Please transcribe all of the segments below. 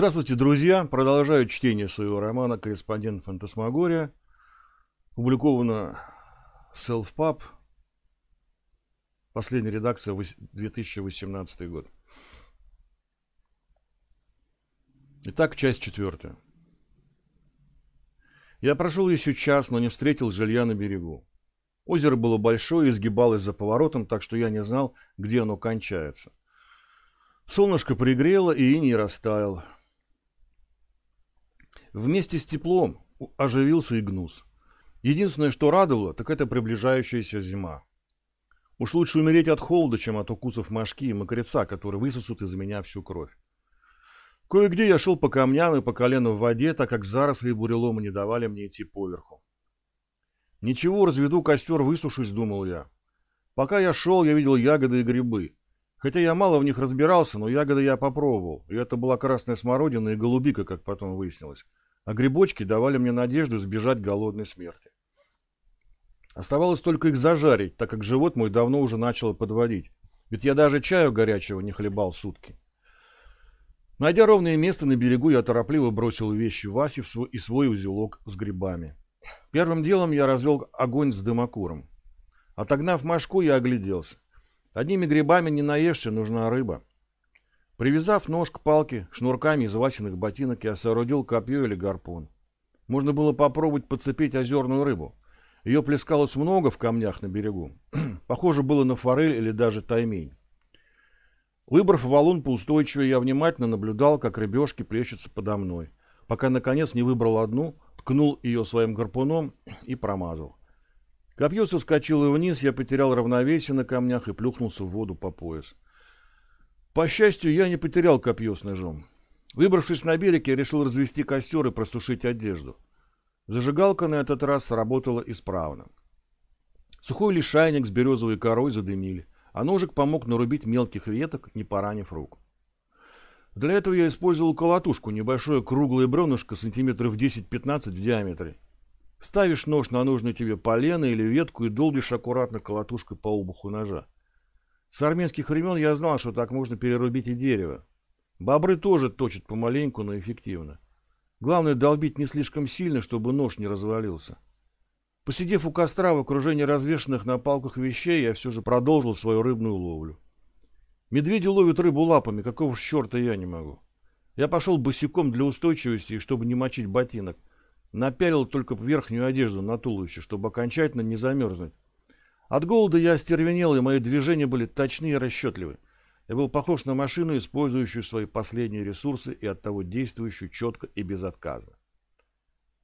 Здравствуйте, друзья! Продолжаю чтение своего романа «Корреспондент Фантасмагория». Публиковано Self-Pub. Последняя редакция, 2018 год. Итак, часть четвертая. Я прошел еще час, но не встретил жилья на берегу. Озеро было большое и сгибалось за поворотом, так что я не знал, где оно кончается. Солнышко пригрело, и не растаял. Вместе с теплом оживился и гнус. Единственное, что радовало, так это приближающаяся зима. Уж лучше умереть от холода, чем от укусов мошки и мокреца, которые высосут из меня всю кровь. Кое-где я шел по камням и по колено в воде, так как заросли и буреломы не давали мне идти поверху. Ничего, разведу костер, высушусь, думал я. Пока я шел, я видел ягоды и грибы. Хотя я мало в них разбирался, но ягоды я попробовал. И это была красная смородина и голубика, как потом выяснилось. А грибочки давали мне надежду сбежать голодной смерти. Оставалось только их зажарить, так как живот мой давно уже начал подводить. Ведь я даже чаю горячего не хлебал сутки. Найдя ровное место на берегу, я торопливо бросил вещи Васе и свой узелок с грибами. Первым делом я развел огонь с дымокуром. Отогнав машку, я огляделся. Одними грибами не наешься, нужна рыба. Привязав нож к палке шнурками из Васиных ботинок, я соорудил копье или гарпун. Можно было попробовать подцепить озерную рыбу. Ее плескалось много в камнях на берегу. Похоже было на форель или даже таймень. Выбрав валун поустойчивее, я внимательно наблюдал, как рыбешки плещутся подо мной, пока наконец не выбрал одну, ткнул ее своим гарпуном и промазал. Копье соскочило вниз, я потерял равновесие на камнях и плюхнулся в воду по пояс. По счастью, я не потерял копье с ножом. Выбравшись на берег, я решил развести костер и просушить одежду. Зажигалка на этот раз сработала исправно. Сухой лишайник с березовой корой задымили, а ножик помог нарубить мелких веток, не поранив рук. Для этого я использовал колотушку, небольшое круглое бревнышко сантиметров 10-15 в диаметре, Ставишь нож на нужную тебе полено или ветку и долбишь аккуратно колотушкой по обуху ножа. С армянских времен я знал, что так можно перерубить и дерево. Бобры тоже точат помаленьку, но эффективно. Главное долбить не слишком сильно, чтобы нож не развалился. Посидев у костра в окружении развешанных на палках вещей, я все же продолжил свою рыбную ловлю. Медведи ловят рыбу лапами, какого ж черта я не могу. Я пошел босиком для устойчивости, чтобы не мочить ботинок – Напялил только верхнюю одежду на туловище, чтобы окончательно не замерзнуть. От голода я остервенел, и мои движения были точны и расчетливы. Я был похож на машину, использующую свои последние ресурсы и оттого действующую четко и безотказно.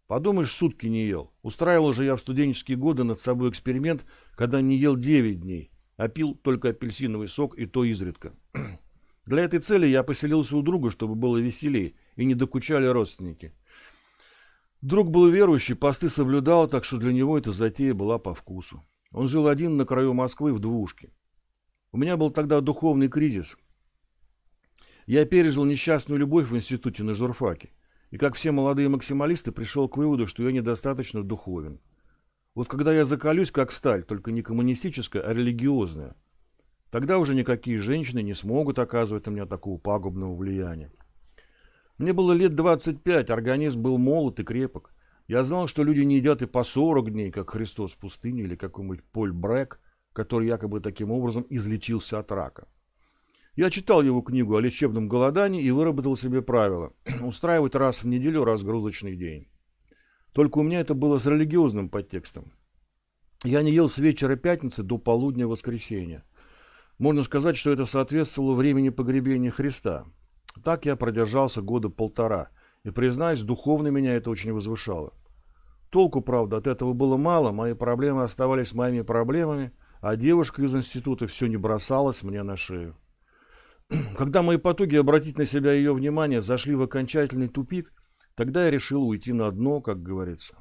Подумаешь, сутки не ел. Устраивал же я в студенческие годы над собой эксперимент, когда не ел 9 дней, а пил только апельсиновый сок и то изредка. Для этой цели я поселился у друга, чтобы было веселее и не докучали родственники – Друг был верующий, посты соблюдал, так что для него эта затея была по вкусу. Он жил один на краю Москвы в двушке. У меня был тогда духовный кризис. Я пережил несчастную любовь в институте на журфаке. И как все молодые максималисты, пришел к выводу, что я недостаточно духовен. Вот когда я закалюсь, как сталь, только не коммунистическая, а религиозная, тогда уже никакие женщины не смогут оказывать на меня такого пагубного влияния. Мне было лет 25, организм был молод и крепок. Я знал, что люди не едят и по 40 дней, как Христос в пустыне или какой-нибудь Поль Брэк, который якобы таким образом излечился от рака. Я читал его книгу о лечебном голодании и выработал себе правило – устраивать раз в неделю разгрузочный день. Только у меня это было с религиозным подтекстом. Я не ел с вечера пятницы до полудня воскресенья. Можно сказать, что это соответствовало времени погребения Христа – так я продержался года полтора, и, признаюсь, духовно меня это очень возвышало. Толку, правда, от этого было мало, мои проблемы оставались моими проблемами, а девушка из института все не бросалась мне на шею. Когда мои потуги обратить на себя ее внимание зашли в окончательный тупик, тогда я решил уйти на дно, как говорится.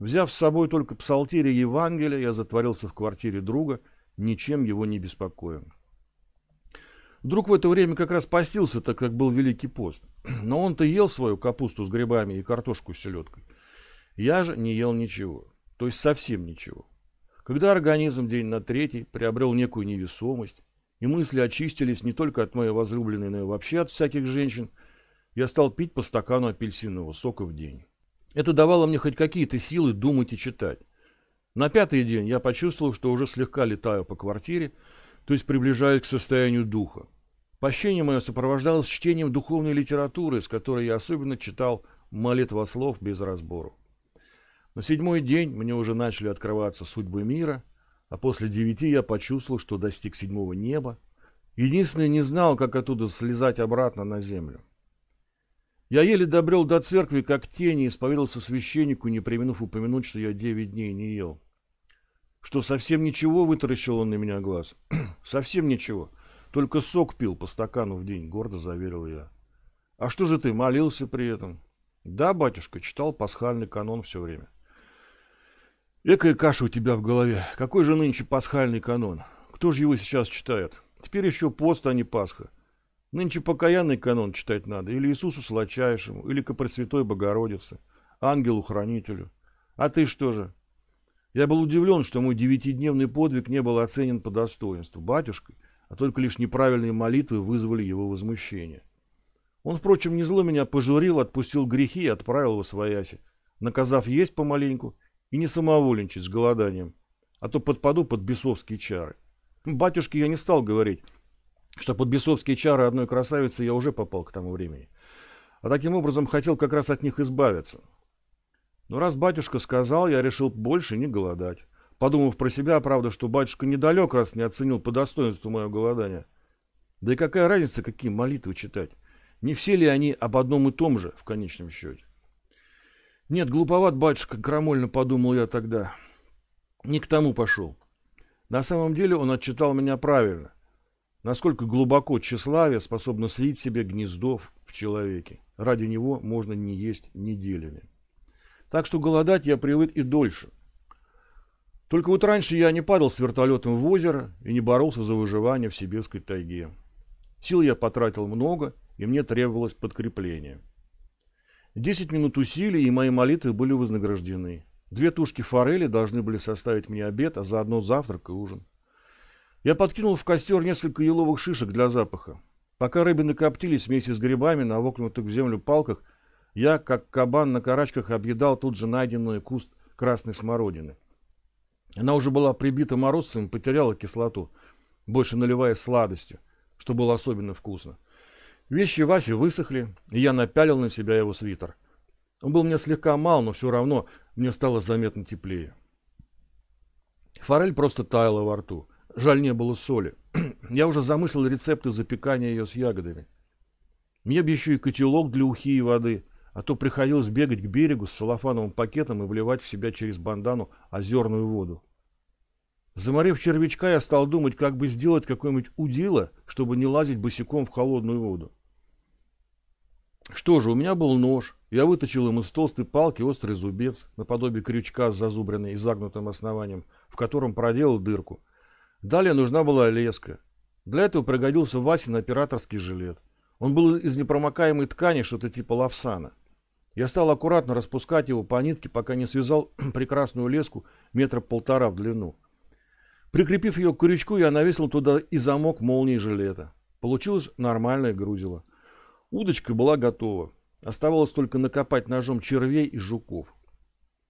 Взяв с собой только псалтирь и Евангелие, я затворился в квартире друга, ничем его не беспокоя. Друг в это время как раз постился, так как был Великий пост. Но он-то ел свою капусту с грибами и картошку с селедкой. Я же не ел ничего. То есть совсем ничего. Когда организм день на третий приобрел некую невесомость, и мысли очистились не только от моей возлюбленной, но и вообще от всяких женщин, я стал пить по стакану апельсинового сока в день. Это давало мне хоть какие-то силы думать и читать. На пятый день я почувствовал, что уже слегка летаю по квартире, то есть приближаясь к состоянию духа. Пощение мое сопровождалось чтением духовной литературы, с которой я особенно читал молитва слов без разбору. На седьмой день мне уже начали открываться судьбы мира, а после девяти я почувствовал, что достиг седьмого неба. Единственное, не знал, как оттуда слезать обратно на землю. Я еле добрел до церкви, как тени, исповедался священнику, не применув упомянуть, что я девять дней не ел что совсем ничего вытаращил он на меня глаз. совсем ничего. Только сок пил по стакану в день, гордо заверил я. А что же ты, молился при этом? Да, батюшка, читал пасхальный канон все время. Экая каша у тебя в голове. Какой же нынче пасхальный канон? Кто же его сейчас читает? Теперь еще пост, а не Пасха. Нынче покаянный канон читать надо. Или Иисусу Сладчайшему, или ко Пресвятой Богородице, ангелу-хранителю. А ты что же? Я был удивлен, что мой девятидневный подвиг не был оценен по достоинству батюшкой, а только лишь неправильные молитвы вызвали его возмущение. Он, впрочем, не зло меня пожурил, отпустил грехи и отправил во свояси, наказав есть помаленьку и не самовольничать с голоданием, а то подпаду под бесовские чары. Батюшке я не стал говорить, что под бесовские чары одной красавицы я уже попал к тому времени. А таким образом хотел как раз от них избавиться. Но «Ну, раз батюшка сказал, я решил больше не голодать. Подумав про себя, правда, что батюшка недалек, раз не оценил по достоинству мое голодание. Да и какая разница, какие молитвы читать? Не все ли они об одном и том же в конечном счете? Нет, глуповат батюшка, крамольно подумал я тогда. Не к тому пошел. На самом деле он отчитал меня правильно. Насколько глубоко тщеславие способно слить себе гнездов в человеке. Ради него можно не есть неделями. Так что голодать я привык и дольше. Только вот раньше я не падал с вертолетом в озеро и не боролся за выживание в сибирской тайге. Сил я потратил много, и мне требовалось подкрепление. Десять минут усилий, и мои молитвы были вознаграждены. Две тушки форели должны были составить мне обед, а заодно завтрак и ужин. Я подкинул в костер несколько еловых шишек для запаха. Пока рыбины коптились вместе с грибами на вокнутых в землю палках, я, как кабан на карачках, объедал тут же найденную куст красной смородины. Она уже была прибита морозцем, потеряла кислоту, больше наливая сладостью, что было особенно вкусно. Вещи Васи высохли, и я напялил на себя его свитер. Он был мне слегка мал, но все равно мне стало заметно теплее. Форель просто таяла во рту. Жаль, не было соли. Я уже замыслил рецепты запекания ее с ягодами. Мне бы еще и котелок для ухи и воды, а то приходилось бегать к берегу с целлофановым пакетом и вливать в себя через бандану озерную воду. Заморев червячка, я стал думать, как бы сделать какое-нибудь удило, чтобы не лазить босиком в холодную воду. Что же, у меня был нож. Я выточил им из толстой палки острый зубец, наподобие крючка с зазубренной и загнутым основанием, в котором проделал дырку. Далее нужна была леска. Для этого пригодился Васин операторский жилет. Он был из непромокаемой ткани, что-то типа лавсана. Я стал аккуратно распускать его по нитке, пока не связал прекрасную леску метра полтора в длину. Прикрепив ее к крючку, я навесил туда и замок молнии жилета. Получилось нормальное грузило. Удочка была готова. Оставалось только накопать ножом червей и жуков.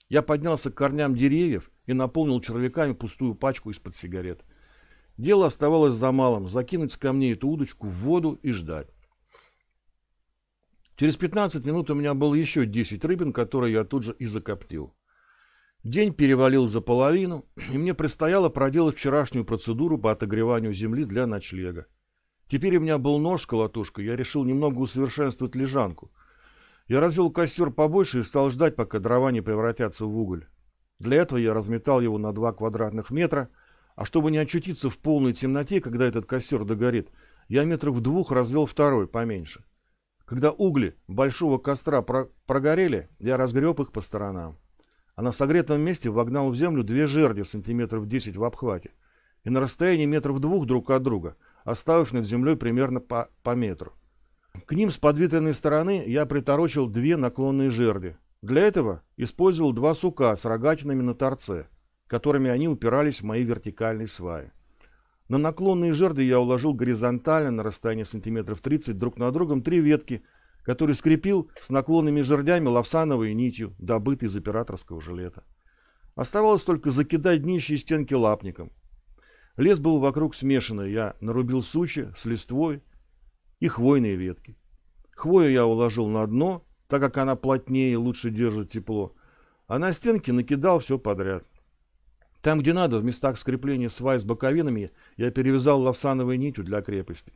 Я поднялся к корням деревьев и наполнил червяками пустую пачку из-под сигарет. Дело оставалось за малым – закинуть с камней эту удочку в воду и ждать. Через 15 минут у меня было еще 10 рыбин, которые я тут же и закоптил. День перевалил за половину, и мне предстояло проделать вчерашнюю процедуру по отогреванию земли для ночлега. Теперь у меня был нож с колотушкой, я решил немного усовершенствовать лежанку. Я развел костер побольше и стал ждать, пока дрова не превратятся в уголь. Для этого я разметал его на 2 квадратных метра, а чтобы не очутиться в полной темноте, когда этот костер догорит, я метров в двух развел второй, поменьше. Когда угли большого костра про прогорели, я разгреб их по сторонам. А на согретом месте вогнал в землю две жерди сантиметров 10 в обхвате и на расстоянии метров двух друг от друга, оставив над землей примерно по, по метру. К ним с подветренной стороны я приторочил две наклонные жерди. Для этого использовал два сука с рогатинами на торце, которыми они упирались в мои вертикальные сваи. На наклонные жерды я уложил горизонтально на расстоянии сантиметров 30 друг на другом три ветки, которые скрепил с наклонными жердями лавсановой нитью, добытой из операторского жилета. Оставалось только закидать днище и стенки лапником. Лес был вокруг смешанный, я нарубил сучи с листвой и хвойные ветки. Хвою я уложил на дно, так как она плотнее и лучше держит тепло, а на стенки накидал все подряд. Там, где надо, в местах скрепления свай с боковинами, я перевязал лавсановой нитью для крепости.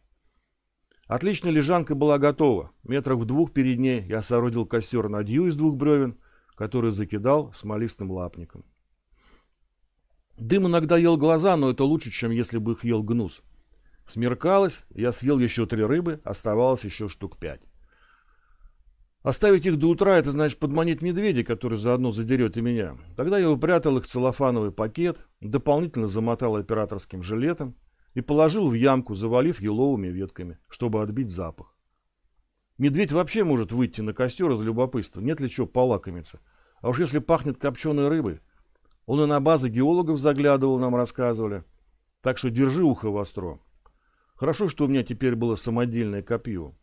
Отличная лежанка была готова. Метрах в двух перед ней я соорудил костер на надью из двух бревен, который закидал смолистым лапником. Дым иногда ел глаза, но это лучше, чем если бы их ел гнус. Смеркалось, я съел еще три рыбы, оставалось еще штук пять. Оставить их до утра – это значит подманить медведя, который заодно задерет и меня. Тогда я упрятал их в целлофановый пакет, дополнительно замотал операторским жилетом и положил в ямку, завалив еловыми ветками, чтобы отбить запах. Медведь вообще может выйти на костер из любопытства, нет ли чего полакомиться. А уж если пахнет копченой рыбой. Он и на базы геологов заглядывал, нам рассказывали. Так что держи ухо востро. Хорошо, что у меня теперь было самодельное копье.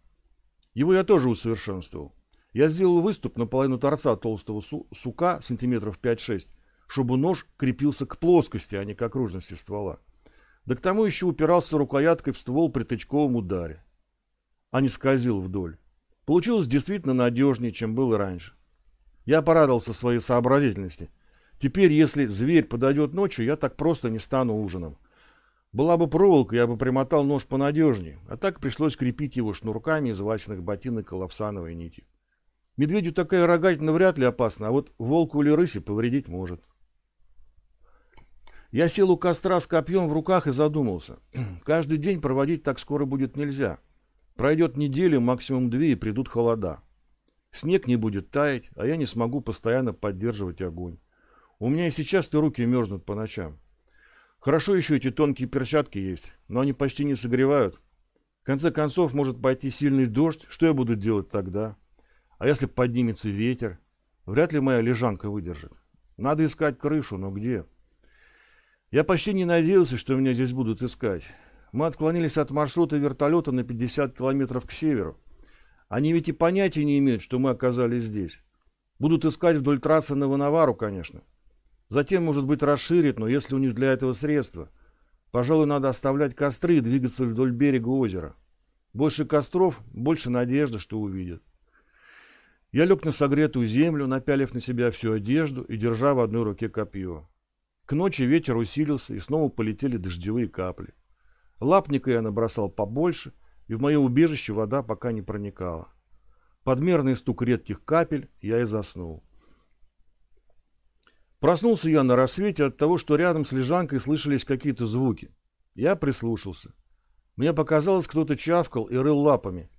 Его я тоже усовершенствовал. Я сделал выступ наполовину торца толстого су сука, сантиметров 5-6, чтобы нож крепился к плоскости, а не к окружности ствола. Да к тому еще упирался рукояткой в ствол при тычковом ударе. А не скользил вдоль. Получилось действительно надежнее, чем было раньше. Я порадовался своей сообразительности. Теперь, если зверь подойдет ночью, я так просто не стану ужином. Была бы проволока, я бы примотал нож понадежнее, а так пришлось крепить его шнурками из васиных ботинок и лапсановой нити. Медведю такая рогатина вряд ли опасна, а вот волку или рыси повредить может. Я сел у костра с копьем в руках и задумался. Каждый день проводить так скоро будет нельзя. Пройдет неделя, максимум две, и придут холода. Снег не будет таять, а я не смогу постоянно поддерживать огонь. У меня и сейчас-то руки мерзнут по ночам. Хорошо еще эти тонкие перчатки есть, но они почти не согревают. В конце концов, может пойти сильный дождь, что я буду делать тогда?» А если поднимется ветер? Вряд ли моя лежанка выдержит. Надо искать крышу, но где? Я почти не надеялся, что меня здесь будут искать. Мы отклонились от маршрута вертолета на 50 километров к северу. Они ведь и понятия не имеют, что мы оказались здесь. Будут искать вдоль трассы на Ванавару, конечно. Затем, может быть, расширит, но если у них для этого средства. Пожалуй, надо оставлять костры и двигаться вдоль берега озера. Больше костров, больше надежды, что увидят. Я лег на согретую землю, напялив на себя всю одежду и держа в одной руке копье. К ночи ветер усилился, и снова полетели дождевые капли. Лапника я набросал побольше, и в мое убежище вода пока не проникала. Подмерный стук редких капель я и заснул. Проснулся я на рассвете от того, что рядом с лежанкой слышались какие-то звуки. Я прислушался. Мне показалось, кто-то чавкал и рыл лапами,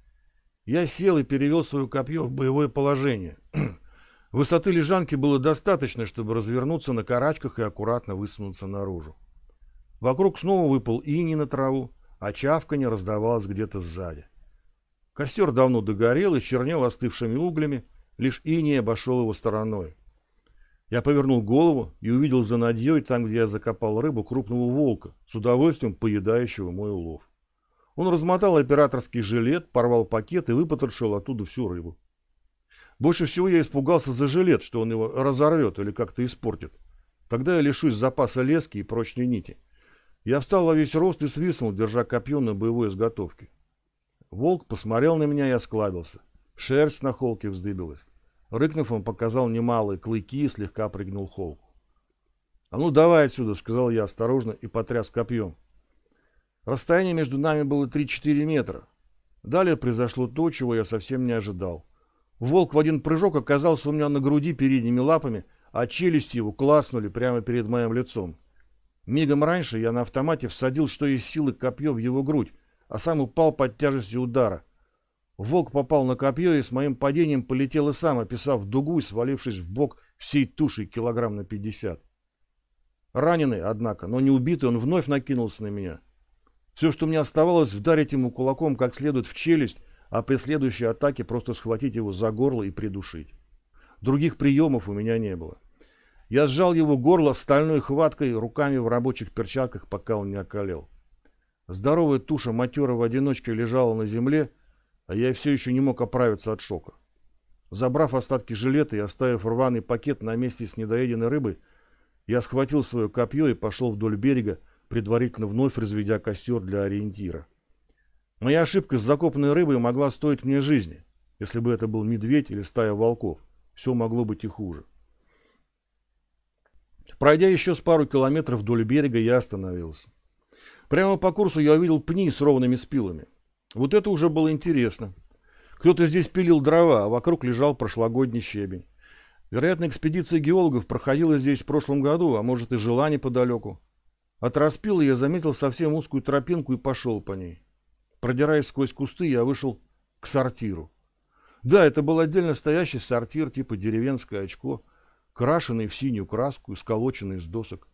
я сел и перевел свое копье в боевое положение. Высоты лежанки было достаточно, чтобы развернуться на карачках и аккуратно высунуться наружу. Вокруг снова выпал иней на траву, а чавканье раздавалось где-то сзади. Костер давно догорел и чернел остывшими углями, лишь иней обошел его стороной. Я повернул голову и увидел за надьей, там, где я закопал рыбу, крупного волка, с удовольствием поедающего мой улов. Он размотал операторский жилет, порвал пакет и выпотрошил оттуда всю рыбу. Больше всего я испугался за жилет, что он его разорвет или как-то испортит. Тогда я лишусь запаса лески и прочной нити. Я встал во весь рост и свистнул, держа копье на боевой изготовке. Волк посмотрел на меня и осклабился. Шерсть на холке вздыбилась. Рыкнув, он показал немалые клыки и слегка прыгнул холку. «А ну, давай отсюда!» — сказал я осторожно и потряс копьем. Расстояние между нами было 3-4 метра. Далее произошло то, чего я совсем не ожидал. Волк в один прыжок оказался у меня на груди передними лапами, а челюсти его класнули прямо перед моим лицом. Мигом раньше я на автомате всадил, что из силы, копье в его грудь, а сам упал под тяжестью удара. Волк попал на копье и с моим падением полетел и сам, описав дугу и свалившись в бок всей тушей килограмм на пятьдесят. Раненый, однако, но не убитый, он вновь накинулся на меня — все, что мне оставалось, вдарить ему кулаком как следует в челюсть, а при следующей атаке просто схватить его за горло и придушить. Других приемов у меня не было. Я сжал его горло стальной хваткой руками в рабочих перчатках, пока он не околел. Здоровая туша матера в одиночке лежала на земле, а я все еще не мог оправиться от шока. Забрав остатки жилета и оставив рваный пакет на месте с недоеденной рыбой, я схватил свое копье и пошел вдоль берега, предварительно вновь разведя костер для ориентира. Моя ошибка с закопанной рыбой могла стоить мне жизни. Если бы это был медведь или стая волков, все могло быть и хуже. Пройдя еще с пару километров вдоль берега, я остановился. Прямо по курсу я увидел пни с ровными спилами. Вот это уже было интересно. Кто-то здесь пилил дрова, а вокруг лежал прошлогодний щебень. Вероятно, экспедиция геологов проходила здесь в прошлом году, а может и жила неподалеку. От распила я заметил совсем узкую тропинку и пошел по ней. Продираясь сквозь кусты, я вышел к сортиру. Да, это был отдельно стоящий сортир типа деревенское очко, крашенный в синюю краску и сколоченный из досок.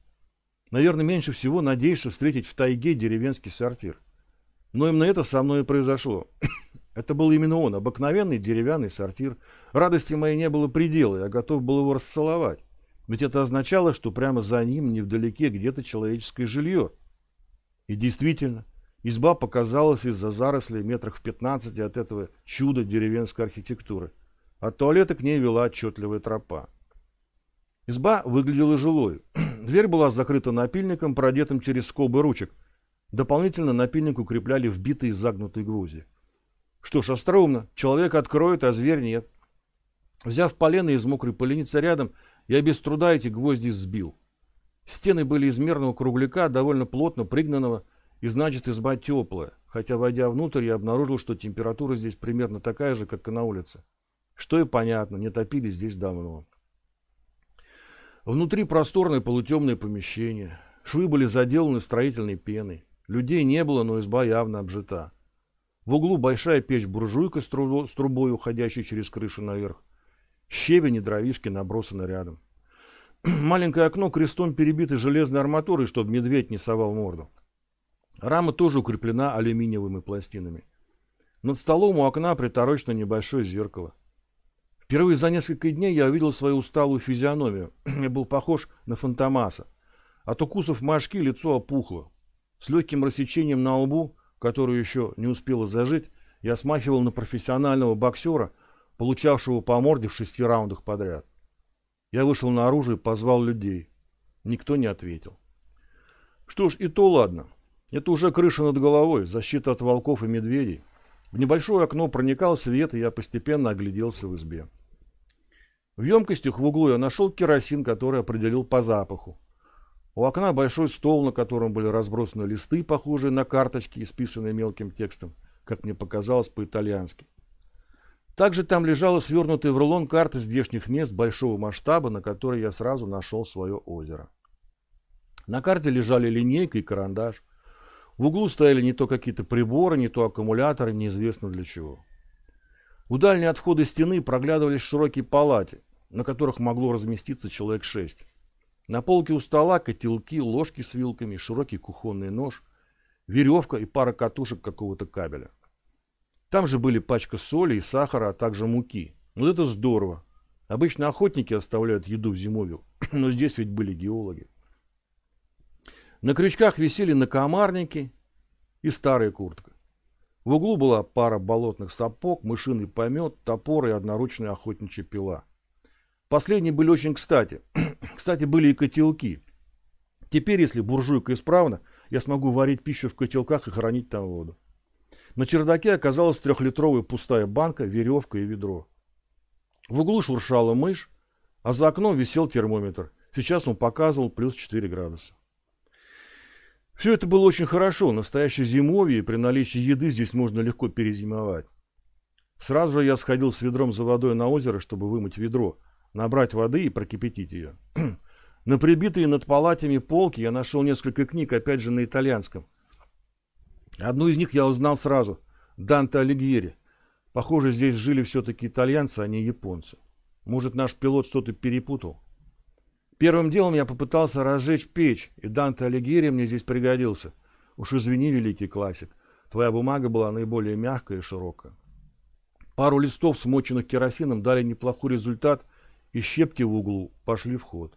Наверное, меньше всего надеюсь встретить в тайге деревенский сортир. Но именно это со мной и произошло. это был именно он, обыкновенный деревянный сортир. Радости моей не было предела, я готов был его расцеловать. Ведь это означало, что прямо за ним, невдалеке, где-то человеческое жилье. И действительно, изба показалась из-за зарослей метрах в 15 от этого чуда деревенской архитектуры. От туалета к ней вела отчетливая тропа. Изба выглядела жилой. Дверь была закрыта напильником, продетым через скобы ручек. Дополнительно напильник укрепляли вбитые загнутые гвозди. Что ж, остроумно. Человек откроет, а зверь нет. Взяв полено из мокрой поленицы рядом, я без труда эти гвозди сбил. Стены были из мерного кругляка, довольно плотно пригнанного, и значит изба теплая, хотя, войдя внутрь, я обнаружил, что температура здесь примерно такая же, как и на улице. Что и понятно, не топили здесь давно. Внутри просторное полутемное помещение. Швы были заделаны строительной пеной. Людей не было, но изба явно обжита. В углу большая печь-буржуйка с трубой, уходящей через крышу наверх. Щебень и дровишки набросаны рядом. Маленькое окно крестом перебито железной арматурой, чтобы медведь не совал морду. Рама тоже укреплена алюминиевыми пластинами. Над столом у окна приторочно небольшое зеркало. Впервые за несколько дней я увидел свою усталую физиономию. я был похож на фантомаса. От укусов мошки лицо опухло. С легким рассечением на лбу, которую еще не успела зажить, я смахивал на профессионального боксера, получавшего по морде в шести раундах подряд. Я вышел наружу и позвал людей. Никто не ответил. Что ж, и то ладно. Это уже крыша над головой, защита от волков и медведей. В небольшое окно проникал свет, и я постепенно огляделся в избе. В емкостях в углу я нашел керосин, который определил по запаху. У окна большой стол, на котором были разбросаны листы, похожие на карточки, исписанные мелким текстом, как мне показалось, по-итальянски. Также там лежала свернутая в рулон карта здешних мест большого масштаба, на которой я сразу нашел свое озеро. На карте лежали линейка и карандаш. В углу стояли не то какие-то приборы, не то аккумуляторы, неизвестно для чего. У дальней от входа стены проглядывались широкие палати, на которых могло разместиться человек шесть. На полке у стола котелки, ложки с вилками, широкий кухонный нож, веревка и пара катушек какого-то кабеля. Там же были пачка соли и сахара, а также муки. Вот это здорово. Обычно охотники оставляют еду в зимовью, но здесь ведь были геологи. На крючках висели накомарники и старая куртка. В углу была пара болотных сапог, мышиный помет, топор и одноручная охотничья пила. Последние были очень кстати. кстати, были и котелки. Теперь, если буржуйка исправна, я смогу варить пищу в котелках и хранить там воду. На чердаке оказалась трехлитровая пустая банка, веревка и ведро. В углу шуршала мышь, а за окном висел термометр. Сейчас он показывал плюс 4 градуса. Все это было очень хорошо. Настоящее зимовье, при наличии еды здесь можно легко перезимовать. Сразу же я сходил с ведром за водой на озеро, чтобы вымыть ведро, набрать воды и прокипятить ее. На прибитые над палатами полки я нашел несколько книг, опять же на итальянском. Одну из них я узнал сразу. Данте Алигьери. Похоже, здесь жили все-таки итальянцы, а не японцы. Может, наш пилот что-то перепутал? Первым делом я попытался разжечь печь, и Данте Алигьери мне здесь пригодился. Уж извини, великий классик, твоя бумага была наиболее мягкая и широкая. Пару листов, смоченных керосином, дали неплохой результат, и щепки в углу пошли в ход.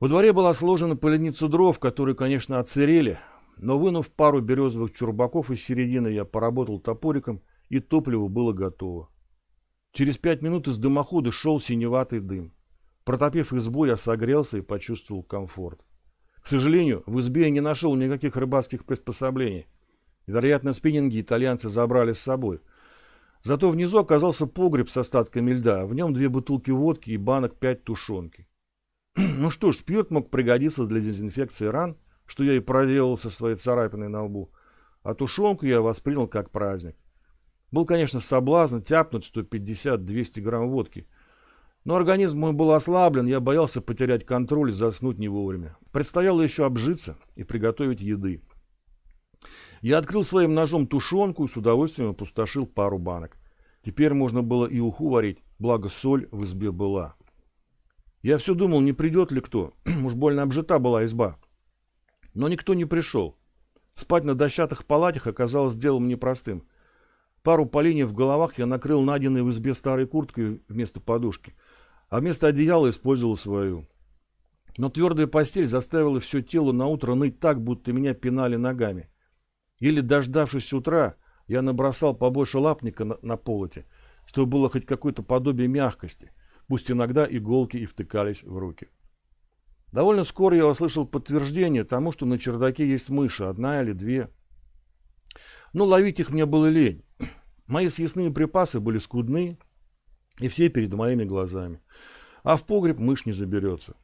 Во дворе была сложена поленница дров, которые, конечно, отсырели, но вынув пару березовых чурбаков из середины, я поработал топориком, и топливо было готово. Через пять минут из дымохода шел синеватый дым. Протопив избу, я согрелся и почувствовал комфорт. К сожалению, в избе я не нашел никаких рыбацких приспособлений. Вероятно, спиннинги итальянцы забрали с собой. Зато внизу оказался погреб с остатками льда, а в нем две бутылки водки и банок пять тушенки. ну что ж, спирт мог пригодиться для дезинфекции ран – что я и проделал со своей царапиной на лбу, а тушенку я воспринял как праздник. Был, конечно, соблазн тяпнуть 150-200 грамм водки. Но организм мой был ослаблен, я боялся потерять контроль и заснуть не вовремя. Предстояло еще обжиться и приготовить еды. Я открыл своим ножом тушенку и с удовольствием опустошил пару банок. Теперь можно было и уху варить, благо соль в избе была. Я все думал, не придет ли кто, уж больно обжита была изба. Но никто не пришел. Спать на дощатых палатах оказалось делом непростым. Пару поленьев в головах я накрыл найденной в избе старой курткой вместо подушки, а вместо одеяла использовал свою. Но твердая постель заставила все тело на утро ныть так, будто меня пинали ногами. Или дождавшись утра, я набросал побольше лапника на, на полоте, чтобы было хоть какое-то подобие мягкости, пусть иногда иголки и втыкались в руки. Довольно скоро я услышал подтверждение тому, что на чердаке есть мыши, одна или две. Но ловить их мне было лень. Мои съестные припасы были скудны, и все перед моими глазами. А в погреб мышь не заберется.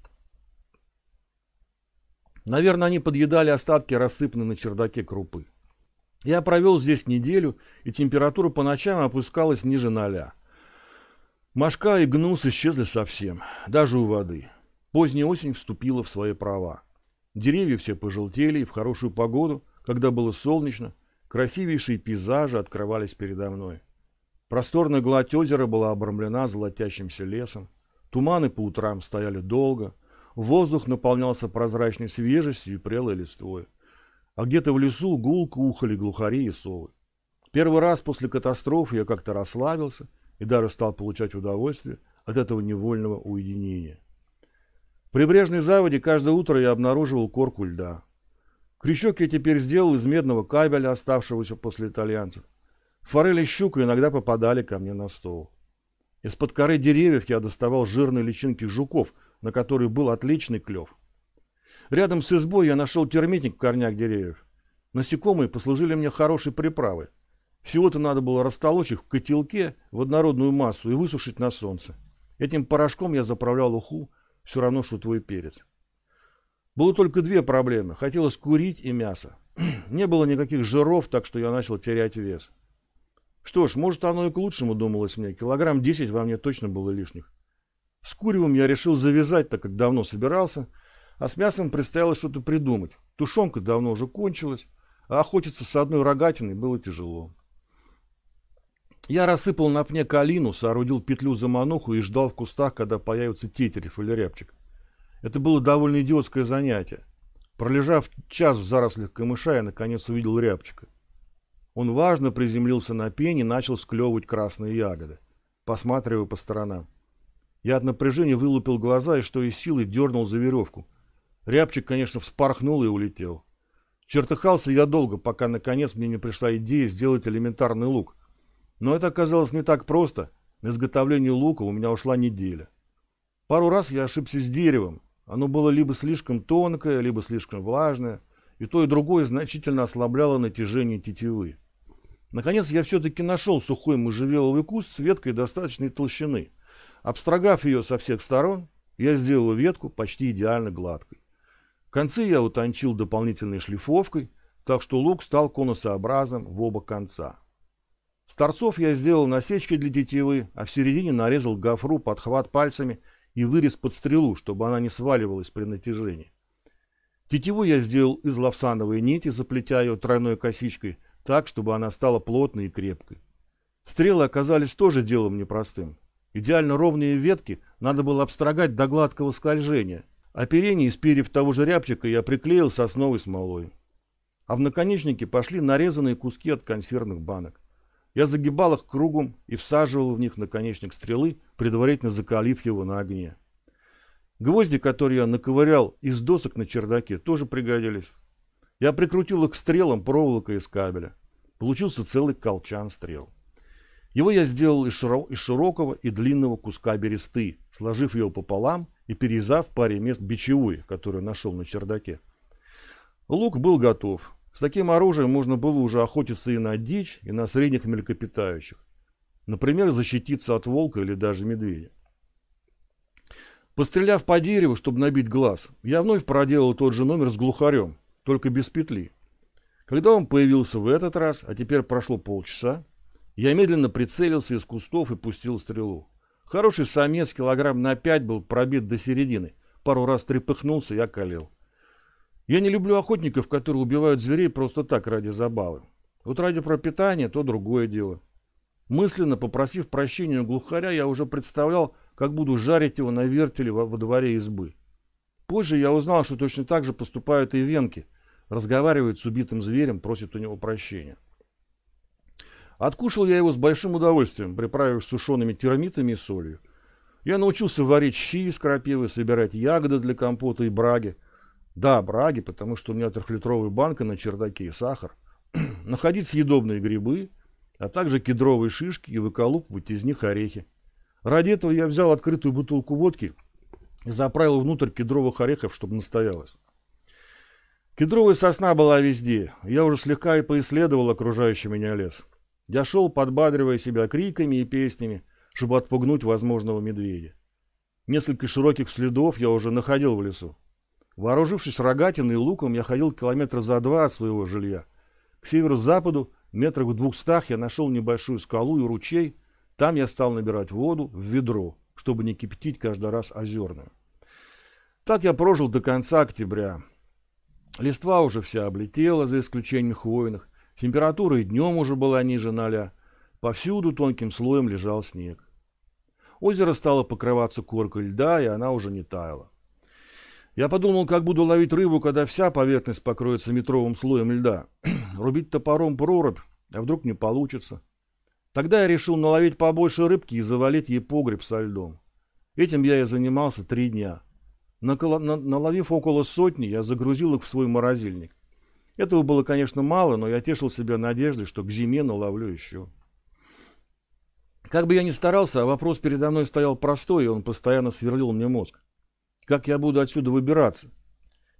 Наверное, они подъедали остатки рассыпанной на чердаке крупы. Я провел здесь неделю, и температура по ночам опускалась ниже ноля. Машка и гнус исчезли совсем, даже у воды. Поздняя осень вступила в свои права. Деревья все пожелтели, и в хорошую погоду, когда было солнечно, красивейшие пейзажи открывались передо мной. Просторная гладь озера была обрамлена золотящимся лесом, туманы по утрам стояли долго, воздух наполнялся прозрачной свежестью и прелой листвой. А где-то в лесу гулко ухали глухари и совы. Первый раз после катастрофы я как-то расслабился и даже стал получать удовольствие от этого невольного уединения прибрежной заводе каждое утро я обнаруживал корку льда. Крючок я теперь сделал из медного кабеля, оставшегося после итальянцев. Форели и щука иногда попадали ко мне на стол. Из-под коры деревьев я доставал жирные личинки жуков, на которые был отличный клев. Рядом с избой я нашел термитник в корнях деревьев. Насекомые послужили мне хорошей приправой. Всего-то надо было растолочь их в котелке в однородную массу и высушить на солнце. Этим порошком я заправлял уху все равно, что твой перец. Было только две проблемы. Хотелось курить и мясо. Не было никаких жиров, так что я начал терять вес. Что ж, может, оно и к лучшему, думалось мне. Килограмм 10 во мне точно было лишних. С куревом я решил завязать, так как давно собирался, а с мясом предстояло что-то придумать. Тушенка давно уже кончилась, а охотиться с одной рогатиной было тяжело. Я рассыпал на пне калину, соорудил петлю за мануху и ждал в кустах, когда появится тетерев или рябчик. Это было довольно идиотское занятие. Пролежав час в зарослях камыша, я наконец увидел рябчика. Он важно приземлился на пень и начал склевывать красные ягоды, посматривая по сторонам. Я от напряжения вылупил глаза и, что из силы, дернул за веревку. Рябчик, конечно, вспорхнул и улетел. Чертыхался я долго, пока, наконец, мне не пришла идея сделать элементарный лук но это оказалось не так просто. На изготовление лука у меня ушла неделя. Пару раз я ошибся с деревом. Оно было либо слишком тонкое, либо слишком влажное. И то, и другое значительно ослабляло натяжение тетивы. Наконец я все-таки нашел сухой можжевеловый куст с веткой достаточной толщины. Обстрогав ее со всех сторон, я сделал ветку почти идеально гладкой. Концы я утончил дополнительной шлифовкой, так что лук стал конусообразным в оба конца. С торцов я сделал насечки для тетивы, а в середине нарезал гофру, подхват пальцами и вырез под стрелу, чтобы она не сваливалась при натяжении. Тетиву я сделал из лавсановой нити, заплетя ее тройной косичкой, так, чтобы она стала плотной и крепкой. Стрелы оказались тоже делом непростым. Идеально ровные ветки надо было обстрогать до гладкого скольжения. а Оперение из перьев того же рябчика я приклеил сосновой смолой. А в наконечнике пошли нарезанные куски от консервных банок. Я загибал их кругом и всаживал в них наконечник стрелы, предварительно закалив его на огне. Гвозди, которые я наковырял из досок на чердаке, тоже пригодились. Я прикрутил их к стрелам проволокой из кабеля. Получился целый колчан стрел. Его я сделал из, широкого и длинного куска бересты, сложив его пополам и перерезав паре мест бичевую, которую нашел на чердаке. Лук был готов. С таким оружием можно было уже охотиться и на дичь, и на средних млекопитающих. Например, защититься от волка или даже медведя. Постреляв по дереву, чтобы набить глаз, я вновь проделал тот же номер с глухарем, только без петли. Когда он появился в этот раз, а теперь прошло полчаса, я медленно прицелился из кустов и пустил стрелу. Хороший самец килограмм на пять был пробит до середины, пару раз трепыхнулся я калил. Я не люблю охотников, которые убивают зверей просто так ради забавы. Вот ради пропитания то другое дело. Мысленно попросив прощения у глухаря, я уже представлял, как буду жарить его на вертеле во, во дворе избы. Позже я узнал, что точно так же поступают и венки. Разговаривают с убитым зверем, просят у него прощения. Откушал я его с большим удовольствием, приправив сушеными термитами и солью. Я научился варить щи из крапивы, собирать ягоды для компота и браги – да, браги, потому что у меня трехлитровая банка на чердаке и сахар. Находить съедобные грибы, а также кедровые шишки и выколупывать из них орехи. Ради этого я взял открытую бутылку водки и заправил внутрь кедровых орехов, чтобы настоялось. Кедровая сосна была везде. Я уже слегка и поисследовал окружающий меня лес. Я шел, подбадривая себя криками и песнями, чтобы отпугнуть возможного медведя. Несколько широких следов я уже находил в лесу. Вооружившись рогатиной и луком, я ходил километра за два от своего жилья. К северо-западу, метрах в двухстах, я нашел небольшую скалу и ручей. Там я стал набирать воду в ведро, чтобы не кипятить каждый раз озерную. Так я прожил до конца октября. Листва уже вся облетела, за исключением хвойных. Температура и днем уже была ниже ноля. Повсюду тонким слоем лежал снег. Озеро стало покрываться коркой льда, и она уже не таяла. Я подумал, как буду ловить рыбу, когда вся поверхность покроется метровым слоем льда. Рубить топором прорубь, а вдруг не получится. Тогда я решил наловить побольше рыбки и завалить ей погреб со льдом. Этим я и занимался три дня. Наколо... На... Наловив около сотни, я загрузил их в свой морозильник. Этого было, конечно, мало, но я тешил себя надеждой, что к зиме наловлю еще. Как бы я ни старался, а вопрос передо мной стоял простой, и он постоянно сверлил мне мозг. Как я буду отсюда выбираться?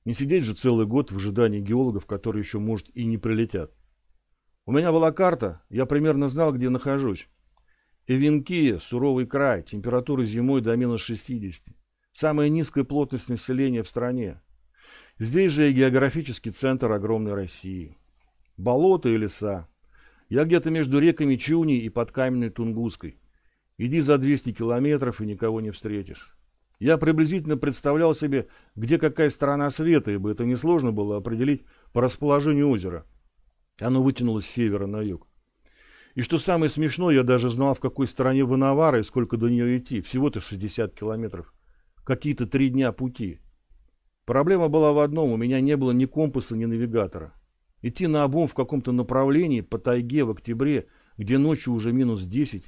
Не сидеть же целый год в ожидании геологов, которые еще, может, и не прилетят. У меня была карта, я примерно знал, где нахожусь. Эвенкия, суровый край, температура зимой до минус 60. Самая низкая плотность населения в стране. Здесь же и географический центр огромной России. Болота и леса. Я где-то между реками Чуни и под каменной Тунгусской. Иди за 200 километров и никого не встретишь. Я приблизительно представлял себе, где какая сторона света, ибо это несложно было определить по расположению озера. Оно вытянулось с севера на юг. И что самое смешное, я даже знал, в какой стороне Ванавара и сколько до нее идти. Всего-то 60 километров. Какие-то три дня пути. Проблема была в одном, у меня не было ни компаса, ни навигатора. Идти на обум в каком-то направлении по тайге в октябре, где ночью уже минус 10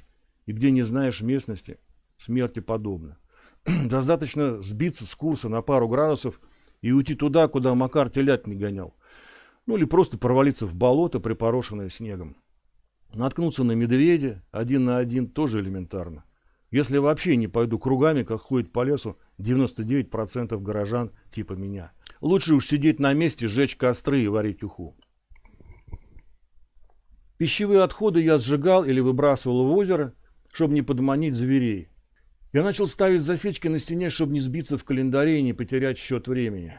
и где не знаешь местности, смерти подобно. достаточно сбиться с курса на пару градусов и уйти туда, куда Макар телят не гонял. Ну или просто провалиться в болото, припорошенное снегом. Наткнуться на медведя один на один тоже элементарно. Если вообще не пойду кругами, как ходит по лесу 99% горожан типа меня. Лучше уж сидеть на месте, жечь костры и варить уху. Пищевые отходы я сжигал или выбрасывал в озеро, чтобы не подманить зверей. Я начал ставить засечки на стене, чтобы не сбиться в календаре и не потерять счет времени.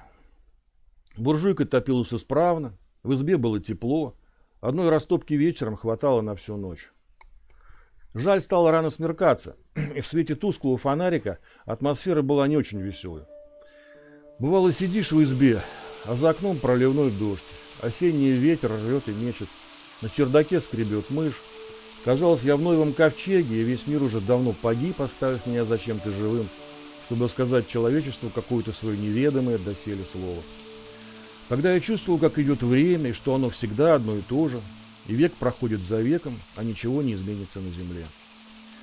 Буржуйка топилась исправно, в избе было тепло, одной растопки вечером хватало на всю ночь. Жаль, стало рано смеркаться, и в свете тусклого фонарика атмосфера была не очень веселой. Бывало, сидишь в избе, а за окном проливной дождь, осенний ветер рвет и мечет, на чердаке скребет мышь, Казалось, я в новом ковчеге, и весь мир уже давно погиб, оставив меня зачем-то живым, чтобы сказать человечеству какое-то свое неведомое доселе слово. Тогда я чувствовал, как идет время, и что оно всегда одно и то же, и век проходит за веком, а ничего не изменится на земле.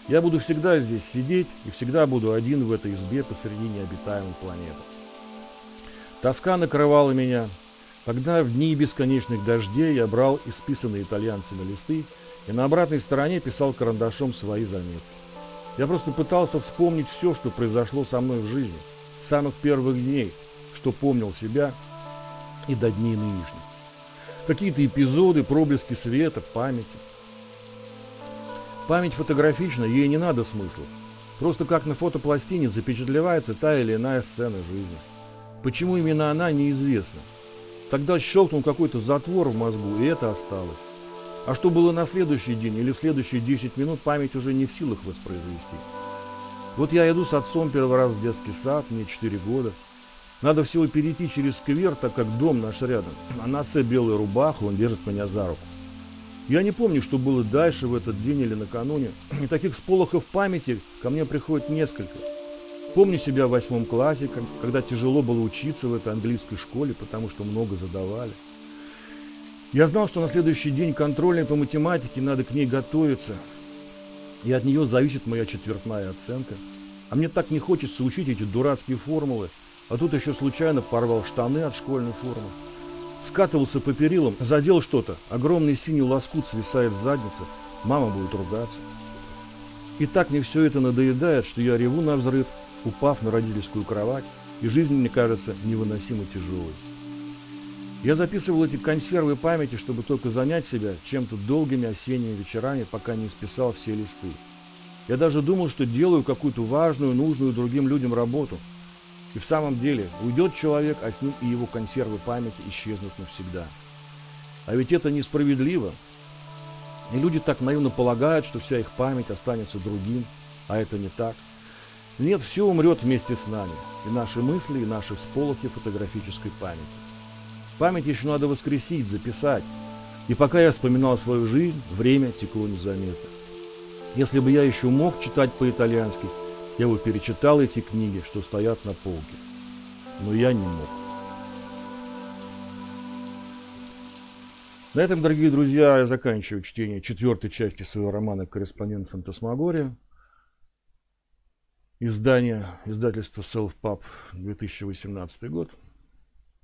Я буду всегда здесь сидеть и всегда буду один в этой избе посреди необитаемой планеты. Тоска накрывала меня, когда в дни бесконечных дождей я брал исписанные итальянцами листы и на обратной стороне писал карандашом свои заметки. Я просто пытался вспомнить все, что произошло со мной в жизни, с самых первых дней, что помнил себя и до дней нынешних. Какие-то эпизоды, проблески света, памяти. Память фотографична, ей не надо смысла. Просто как на фотопластине запечатлевается та или иная сцена жизни. Почему именно она, неизвестна? Тогда щелкнул какой-то затвор в мозгу, и это осталось. А что было на следующий день или в следующие 10 минут, память уже не в силах воспроизвести. Вот я иду с отцом первый раз в детский сад, мне 4 года. Надо всего перейти через сквер, так как дом наш рядом. А на отце белая рубаха, он держит меня за руку. Я не помню, что было дальше в этот день или накануне. И таких сполохов памяти ко мне приходит несколько. Помню себя в восьмом классе, когда тяжело было учиться в этой английской школе, потому что много задавали. Я знал, что на следующий день контрольной по математике надо к ней готовиться, и от нее зависит моя четвертная оценка. А мне так не хочется учить эти дурацкие формулы, а тут еще случайно порвал штаны от школьной формы. Скатывался по перилам, задел что-то, огромный синий лоскут свисает с задницы, мама будет ругаться. И так мне все это надоедает, что я реву на взрыв, упав на родительскую кровать, и жизнь мне кажется невыносимо тяжелой. Я записывал эти консервы памяти, чтобы только занять себя чем-то долгими осенними вечерами, пока не списал все листы. Я даже думал, что делаю какую-то важную, нужную другим людям работу. И в самом деле уйдет человек, а с ним и его консервы памяти исчезнут навсегда. А ведь это несправедливо. И люди так наивно полагают, что вся их память останется другим, а это не так. Нет, все умрет вместе с нами, и наши мысли, и наши всполохи фотографической памяти. Память еще надо воскресить, записать. И пока я вспоминал свою жизнь, время текло незаметно. Если бы я еще мог читать по-итальянски, я бы перечитал эти книги, что стоят на полке. Но я не мог. На этом, дорогие друзья, я заканчиваю чтение четвертой части своего романа «Корреспондент Фантасмагория». Издание, издательство Self-Pub, 2018 год.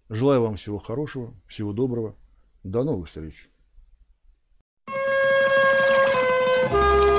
Желаю вам всего хорошего, всего доброго. До новых встреч. thank you